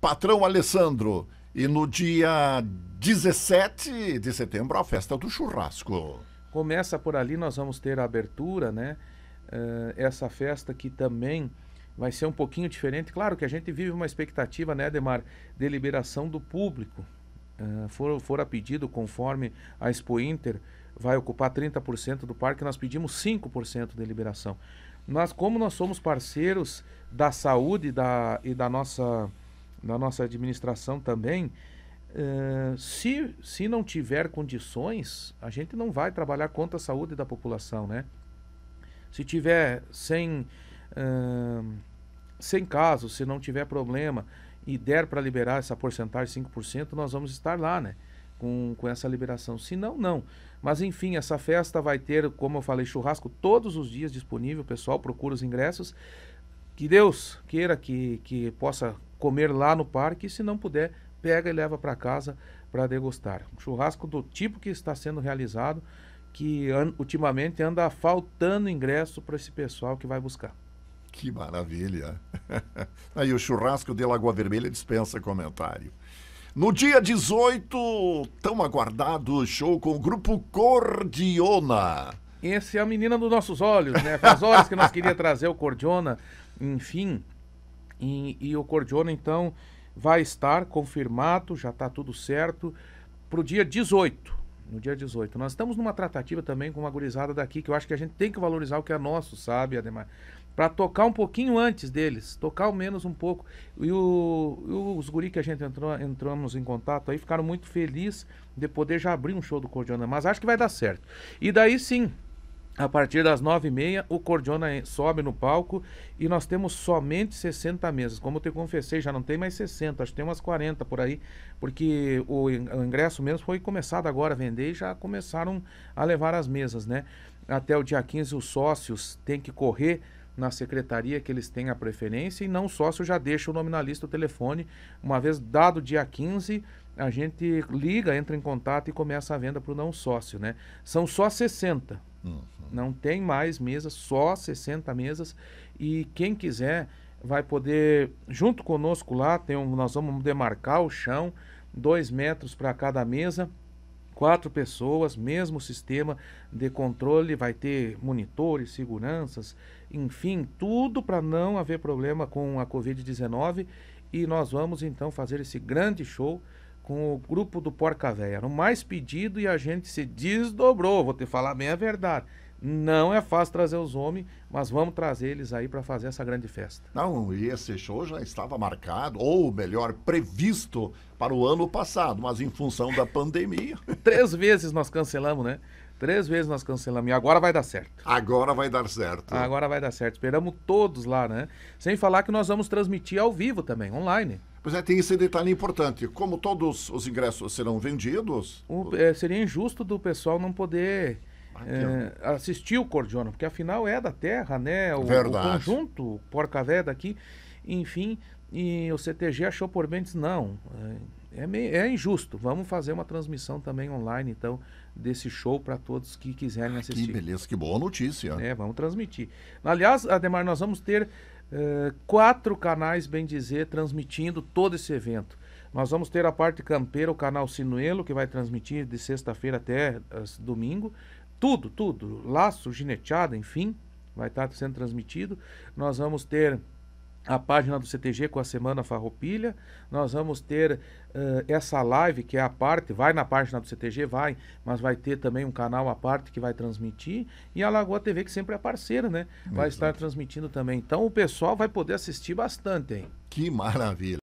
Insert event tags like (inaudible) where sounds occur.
Patrão Alessandro. E no dia 17 de setembro, a festa do churrasco. Começa por ali, nós vamos ter a abertura, né? Uh, essa festa que também vai ser um pouquinho diferente. Claro que a gente vive uma expectativa, né, Demar, de liberação do público. Uh, for, for a pedido, conforme a Expo Inter vai ocupar 30% do parque, nós pedimos 5% de liberação. Mas como nós somos parceiros da saúde da, e da nossa na nossa administração também, uh, se, se não tiver condições, a gente não vai trabalhar contra a saúde da população, né? Se tiver sem, uh, sem casos, se não tiver problema e der para liberar essa porcentagem 5%, nós vamos estar lá, né? Com, com essa liberação. Se não, não. Mas enfim, essa festa vai ter, como eu falei, churrasco todos os dias disponível, pessoal, procura os ingressos. Que Deus queira que, que possa comer lá no parque e se não puder, pega e leva para casa para degustar. Um churrasco do tipo que está sendo realizado, que ultimamente anda faltando ingresso para esse pessoal que vai buscar. Que maravilha! (laughs) Aí o churrasco de Lagoa Vermelha dispensa comentário. No dia 18, tão aguardado show com o grupo Cordiona. Esse é a menina dos nossos olhos, né? Faz horas que nós queríamos trazer o Cordiona. Enfim, e, e o Cordiona, então, vai estar confirmado, já está tudo certo, para o dia 18. No dia 18. Nós estamos numa tratativa também com uma gurizada daqui, que eu acho que a gente tem que valorizar o que é nosso, sabe, Ademar? Para tocar um pouquinho antes deles, tocar ao menos um pouco. E, o, os guri que a gente entrou, entramos em contato aí ficaram muito felizes de poder já abrir um show do Cordiona, mas acho que vai dar certo. E daí sim, a partir das nove e meia, o Cordiona sobe no palco e nós temos somente 60 mesas. Como eu te confessei, já não tem mais 60, acho que tem umas 40 por aí, porque o ingresso mesmo foi começado agora a vender e já começaram a levar as mesas, né? Até o dia 15, os sócios têm que correr na secretaria que eles têm a preferência e não sócio já deixa o nome na lista, o telefone. Uma vez dado o dia 15, a gente liga, entra em contato e começa a venda para o não sócio, né? São só 60 Uhum. Não tem mais mesas, só 60 mesas. E quem quiser vai poder, junto conosco lá, tem um, nós vamos demarcar o chão, dois metros para cada mesa, quatro pessoas, mesmo sistema de controle, vai ter monitores, seguranças, enfim, tudo para não haver problema com a Covid-19. E nós vamos então fazer esse grande show com o grupo do Porca Véia. Era o mais pedido e a gente se desdobrou. Vou te falar bem a verdade. Não é fácil trazer os homens, mas vamos trazer eles aí para fazer essa grande festa. Não, e esse show já estava marcado, ou melhor, previsto para o ano passado, mas em função da pandemia. (laughs) Três vezes nós cancelamos, né? Três vezes nós cancelamos e agora vai dar certo. Agora vai dar certo. Agora vai dar certo. Esperamos todos lá, né? Sem falar que nós vamos transmitir ao vivo também, online. Pois é, tem esse detalhe importante. Como todos os ingressos serão vendidos. O, é, seria injusto do pessoal não poder é, assistir o Cordiona, porque afinal é da terra, né? O, Verdade. o conjunto Porca vé daqui, enfim. E o CTG achou por bem disse, não. É, é, meio, é injusto. Vamos fazer uma transmissão também online, então, desse show para todos que quiserem assistir. Que beleza, que boa notícia. É, vamos transmitir. Aliás, Ademar, nós vamos ter uh, quatro canais, bem dizer, transmitindo todo esse evento. Nós vamos ter a parte campeira, o canal Sinuelo, que vai transmitir de sexta-feira até uh, domingo. Tudo, tudo. Laço, gineteada, enfim, vai estar tá sendo transmitido. Nós vamos ter a página do CTG com a Semana Farroupilha. Nós vamos ter uh, essa live, que é a parte, vai na página do CTG, vai, mas vai ter também um canal à parte que vai transmitir. E a Lagoa TV, que sempre é parceira, né? Vai Exato. estar transmitindo também. Então o pessoal vai poder assistir bastante, hein? Que maravilha!